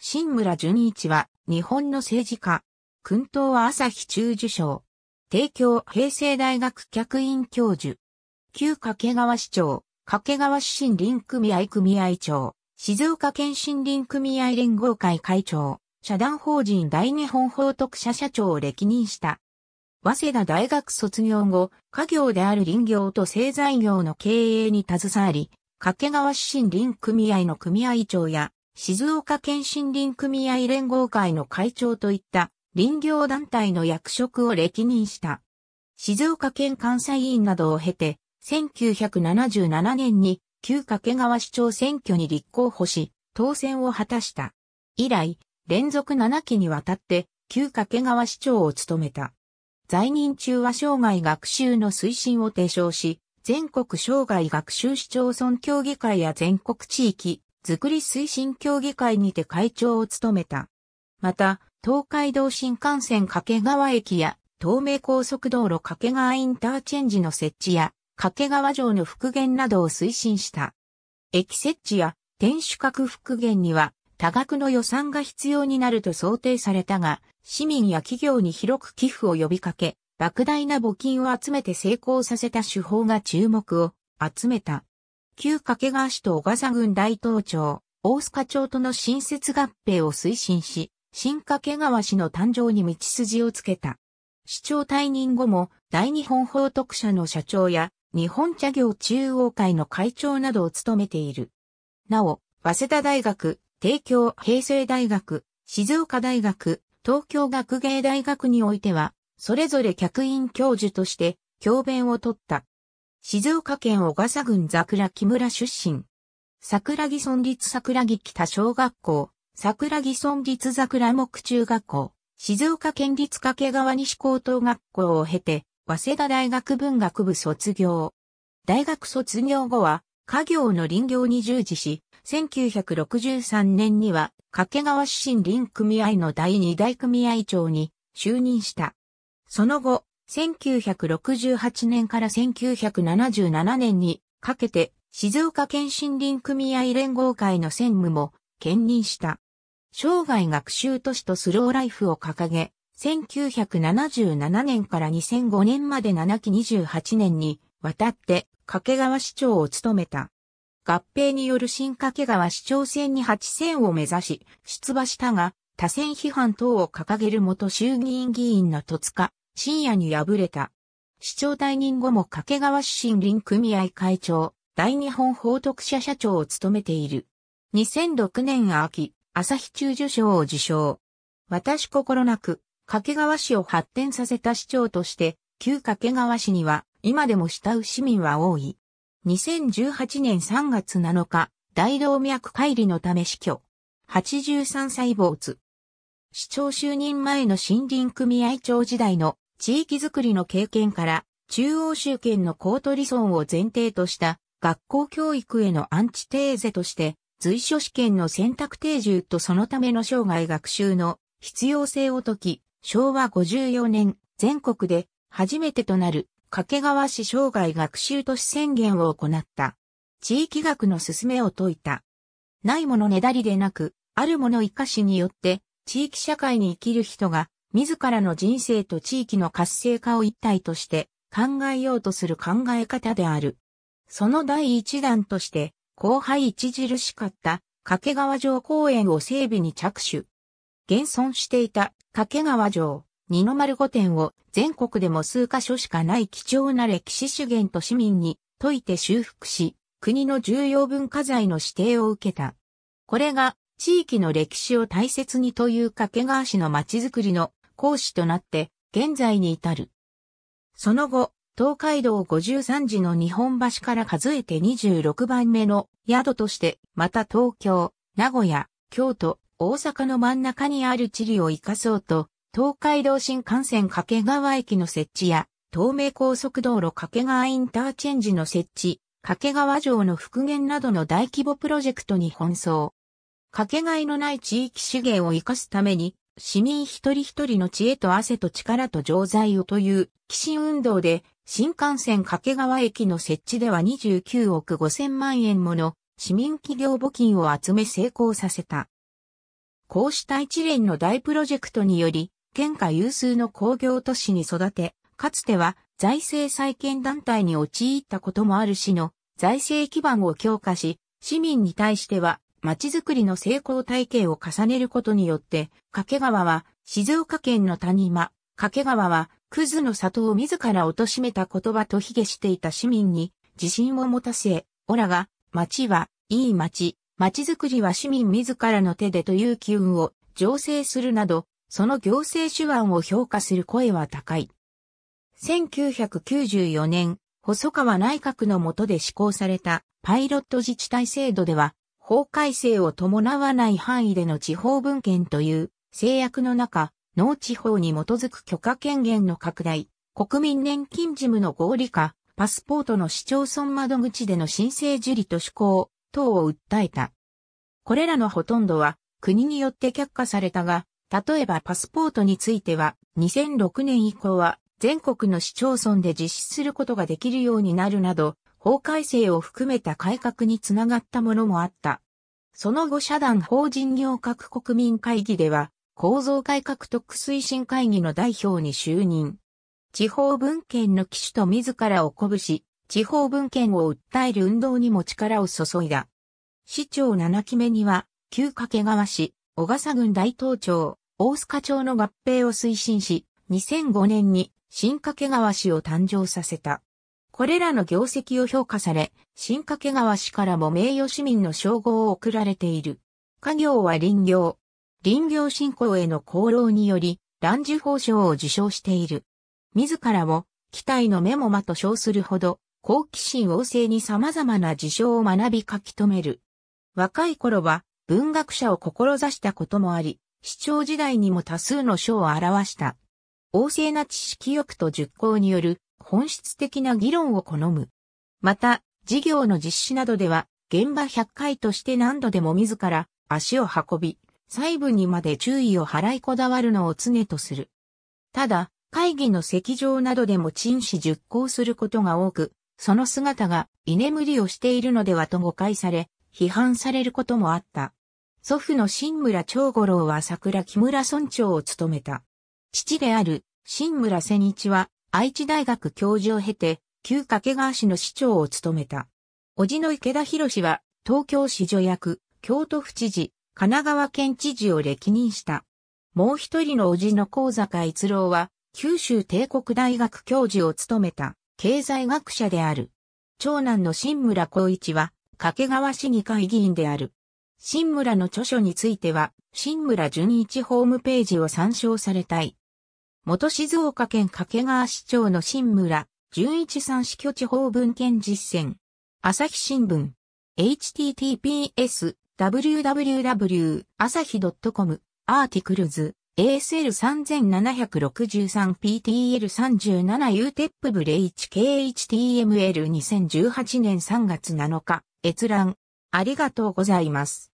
新村淳一は、日本の政治家、訓党は朝日中受賞、帝京平成大学客員教授、旧掛川市長、掛川市森林組合組合長、静岡県森林組合連合会会長、社団法人大日本法徳社社長を歴任した。早稲田大学卒業後、家業である林業と製材業の経営に携わり、掛川市森林組合の組合長や、静岡県森林組合連合会の会長といった林業団体の役職を歴任した。静岡県監査委員などを経て、1977年に旧掛川市長選挙に立候補し、当選を果たした。以来、連続7期にわたって旧掛川市長を務めた。在任中は生涯学習の推進を提唱し、全国生涯学習市町村協議会や全国地域、づくり推進協議会にて会長を務めた。また、東海道新幹線掛川駅や東名高速道路掛川インターチェンジの設置や掛川城の復元などを推進した。駅設置や天守閣復元には多額の予算が必要になると想定されたが、市民や企業に広く寄付を呼びかけ、莫大な募金を集めて成功させた手法が注目を集めた。旧掛川市と小笠郡大東町、大須賀町との新設合併を推進し、新掛川市の誕生に道筋をつけた。市長退任後も、大日本報徳社の社長や、日本茶業中央会の会長などを務めている。なお、早稲田大学、帝京平成大学、静岡大学、東京学芸大学においては、それぞれ客員教授として、教鞭を取った。静岡県小笠郡桜木村出身。桜木村立桜木北小学校、桜木村立桜木中学校、静岡県立掛川西高等学校を経て、早稲田大学文学部卒業。大学卒業後は、家業の林業に従事し、1963年には、掛川市森林組合の第2代組合長に就任した。その後、1968年から1977年にかけて静岡県森林組合連合会の専務も兼任した。生涯学習都市とスローライフを掲げ、1977年から2005年まで7期28年にわたって掛川市長を務めた。合併による新掛川市長選に8選を目指し出馬したが、多選批判等を掲げる元衆議院議員の戸塚深夜に敗れた。市長退任後も掛川市森林組合会長、大日本報徳社社長を務めている。2006年秋、朝日中受賞を受賞。私心なく、掛川市を発展させた市長として、旧掛川市には、今でも慕う市民は多い。2018年3月7日、大動脈解離のため死去。83歳坊主。市長就任前の森林組合長時代の地域づくりの経験から中央集権の公都理論を前提とした学校教育へのアンチテーゼとして随所試験の選択定住とそのための生涯学習の必要性を解き、昭和54年全国で初めてとなる掛川市生涯学習都市宣言を行った。地域学の進めを説いた。ないものねだりでなく、あるもの生かしによって地域社会に生きる人が自らの人生と地域の活性化を一体として考えようとする考え方である。その第一弾として、後輩著しかった掛川城公園を整備に着手。現存していた掛川城、二の丸御殿を全国でも数カ所しかない貴重な歴史資源と市民に解いて修復し、国の重要文化財の指定を受けた。これが地域の歴史を大切にという掛川市のまちづくりの講師となって現在に至る。その後、東海道53時の日本橋から数えて26番目の宿として、また東京、名古屋、京都、大阪の真ん中にある地理を活かそうと、東海道新幹線掛川駅の設置や、東名高速道路掛川インターチェンジの設置、掛川城の復元などの大規模プロジェクトに奔走。掛けがえのない地域資源を活かすために、市民一人一人の知恵と汗と力と錠剤をという、寄進運動で、新幹線掛川駅の設置では29億5 0万円もの市民企業募金を集め成功させた。こうした一連の大プロジェクトにより、県下有数の工業都市に育て、かつては財政再建団体に陥ったこともある市の財政基盤を強化し、市民に対しては町づくりの成功体系を重ねることによって、掛川は静岡県の谷間、掛川はクズの里を自ら貶めた言葉と卑下していた市民に自信を持たせ、オラが、町は、いい町、町づくりは市民自らの手でという機運を醸成するなど、その行政手腕を評価する声は高い。1994年、細川内閣の下で施行されたパイロット自治体制度では、法改正を伴わない範囲での地方分権という制約の中、農地法に基づく許可権限の拡大、国民年金事務の合理化、パスポートの市町村窓口での申請受理と施行等を訴えた。これらのほとんどは国によって却下されたが、例えばパスポートについては2006年以降は全国の市町村で実施することができるようになるなど、法改正を含めた改革につながったものもあった。その後社団法人業格国民会議では、構造改革特推進会議の代表に就任。地方文献の機種と自らを鼓舞し、地方文献を訴える運動にも力を注いだ。市長7期目には、旧掛川市、小笠郡大東町、大須賀町の合併を推進し、2005年に新掛川市を誕生させた。これらの業績を評価され、新掛川市からも名誉市民の称号を贈られている。家業は林業。林業振興への功労により、乱樹法賞を受賞している。自らを、期待の目もまと称するほど、好奇心旺盛に様々な事象を学び書き留める。若い頃は、文学者を志したこともあり、市長時代にも多数の賞を表した。旺盛な知識欲と熟考による本質的な議論を好む。また、事業の実施などでは、現場100回として何度でも自ら足を運び、細部にまで注意を払いこだわるのを常とする。ただ、会議の席上などでも陳詞熟考することが多く、その姿が居眠りをしているのではと誤解され、批判されることもあった。祖父の新村長五郎は桜木村村長を務めた。父である新村千一は愛知大学教授を経て、旧掛川市の市長を務めた。叔父の池田博氏は、東京市助役、京都府知事、神奈川県知事を歴任した。もう一人の叔父の高坂逸郎は、九州帝国大学教授を務めた、経済学者である。長男の新村光一は、掛川市議会議員である。新村の著書については、新村淳一ホームページを参照されたい。元静岡県掛川市長の新村、純一さん死去地方文献実践。朝日新聞。https www 朝日 .com アーティクルズ ASL3763PTL37UTEP ブレチ k h t m l 2 0 1 8年3月7日閲覧ありがとうございます。